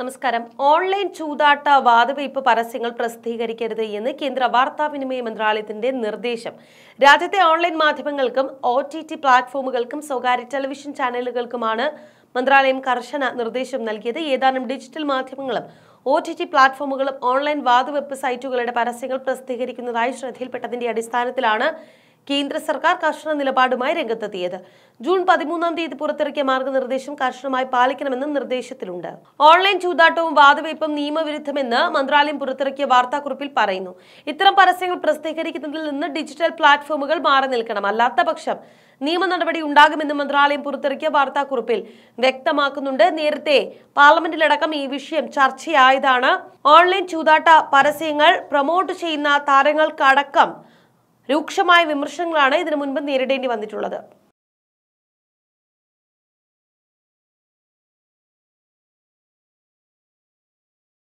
നമസ്കാരം ഓൺലൈൻ ചൂതാട്ട വാതുവയ്പ് പരസ്യങ്ങൾ പ്രസിദ്ധീകരിക്കരുത് എന്ന് കേന്ദ്ര വാർത്താവിനിമയ മന്ത്രാലയത്തിന്റെ നിർദ്ദേശം രാജ്യത്തെ ഓൺലൈൻ മാധ്യമങ്ങൾക്കും ഒ ടി ടി പ്ലാറ്റ്ഫോമുകൾക്കും സ്വകാര്യ ടെലിവിഷൻ ചാനലുകൾക്കുമാണ് മന്ത്രാലയം കർശന നിർദ്ദേശം നൽകിയത് ഏതാനും ഡിജിറ്റൽ മാധ്യമങ്ങളും ഒ ടി ടി പ്ലാറ്റ്ഫോമുകളും ഓൺലൈൻ വാതുവെപ്പ് സൈറ്റുകളുടെ പരസ്യങ്ങൾ പ്രസിദ്ധീകരിക്കുന്നതായി ശ്രദ്ധയിൽപ്പെട്ടതിന്റെ അടിസ്ഥാനത്തിലാണ് കേന്ദ്ര സർക്കാർ കർശന നിലപാടുമായി രംഗത്തെത്തിയത് ജൂൺ പതിമൂന്നാം തീയതി പുറത്തിറക്കിയ മാർഗനിർദ്ദേശം കർശനമായി പാലിക്കണമെന്ന് നിർദ്ദേശത്തിലുണ്ട് ഓൺലൈൻ ചൂതാട്ടവും വാദവയ്പും നിയമവിരുദ്ധമെന്ന് മന്ത്രാലയം പുറത്തിറക്കിയ വാർത്താക്കുറിപ്പിൽ പറയുന്നു ഇത്തരം പരസ്യങ്ങൾ പ്രസിദ്ധീകരിക്കുന്നതിൽ നിന്ന് ഡിജിറ്റൽ പ്ലാറ്റ്ഫോമുകൾ മാറി നിൽക്കണം അല്ലാത്ത പക്ഷം നിയമ നടപടി ഉണ്ടാകുമെന്ന് മന്ത്രാലയം പുറത്തിറക്കിയ വാർത്താക്കുറിപ്പിൽ വ്യക്തമാക്കുന്നുണ്ട് നേരത്തെ പാർലമെന്റിലടക്കം ഈ വിഷയം ചർച്ചയായതാണ് ഓൺലൈൻ ചൂതാട്ട പരസ്യങ്ങൾ പ്രൊമോട്ട് ചെയ്യുന്ന താരങ്ങൾക്കടക്കം രൂക്ഷമായ വിമർശനങ്ങളാണ് ഇതിനു മുൻപ് നേരിടേണ്ടി വന്നിട്ടുള്ളത്